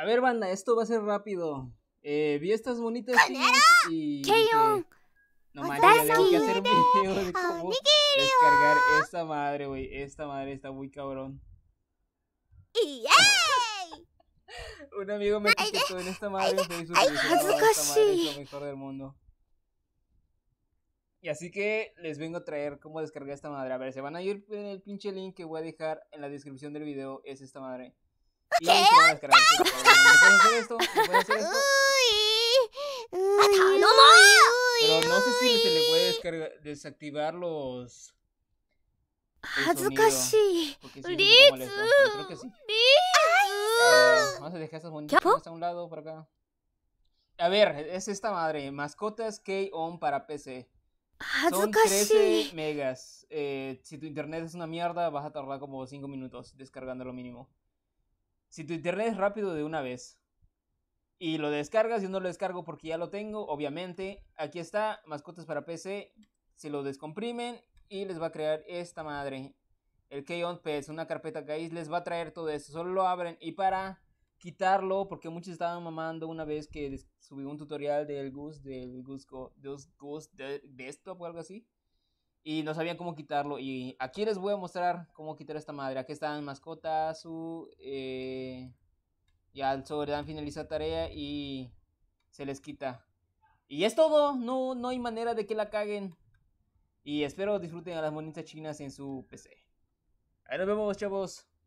A ver, banda, esto va a ser rápido. Eh, vi estas bonitas chicas y. no mames, tengo que hacer un video de cómo descargar esta madre, güey. Esta madre está muy cabrón. un amigo me etiquetó en esta madre y hizo un video esta madre es lo mejor del mundo. Y así que les vengo a traer cómo descargar esta madre. A ver, se van a ir en el pinche link que voy a dejar en la descripción del video. Es esta madre. ¿Qué? ¿Qué? hacer esto? puedes hacer esto? Uy, uy, no Pero no sé si se le puede descargar, desactivar los... Ah, vamos a dejar esas bonitas a un lado por acá. A ver, es esta madre. Mascotas K-On para PC. Ah, Son 13 megas. Eh, si tu internet es una mierda, vas a tardar como 5 minutos descargando lo mínimo si tu internet es rápido de una vez y lo descargas, yo no lo descargo porque ya lo tengo, obviamente. Aquí está, mascotas para PC, se lo descomprimen y les va a crear esta madre. El k PES, una carpeta que ahí les va a traer todo eso, solo lo abren y para quitarlo, porque muchos estaban mamando una vez que subí un tutorial del Goose, del Goose, Go, Goose, Desktop o algo así y no sabían cómo quitarlo. Y aquí les voy a mostrar cómo quitar esta madre. Aquí están mascotas, su... Eh, ya al sobredan finaliza tarea y se les quita. Y es todo, no, no hay manera de que la caguen. Y espero disfruten a las monitas chinas en su PC. Ahí nos vemos, chavos.